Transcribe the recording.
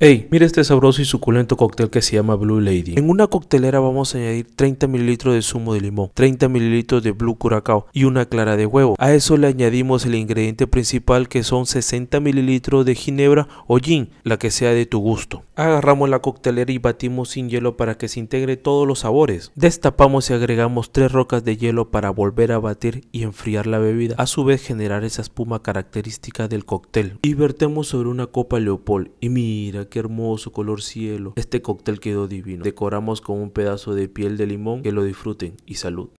Hey, mira este sabroso y suculento cóctel que se llama Blue Lady. En una coctelera vamos a añadir 30 ml de zumo de limón, 30 ml de Blue Curacao y una clara de huevo. A eso le añadimos el ingrediente principal que son 60 ml de ginebra o gin, la que sea de tu gusto. Agarramos la coctelera y batimos sin hielo para que se integre todos los sabores. Destapamos y agregamos 3 rocas de hielo para volver a batir y enfriar la bebida, a su vez generar esa espuma característica del cóctel. Y vertemos sobre una copa Leopold y mira qué hermoso color cielo. Este cóctel quedó divino. Decoramos con un pedazo de piel de limón. Que lo disfruten y salud.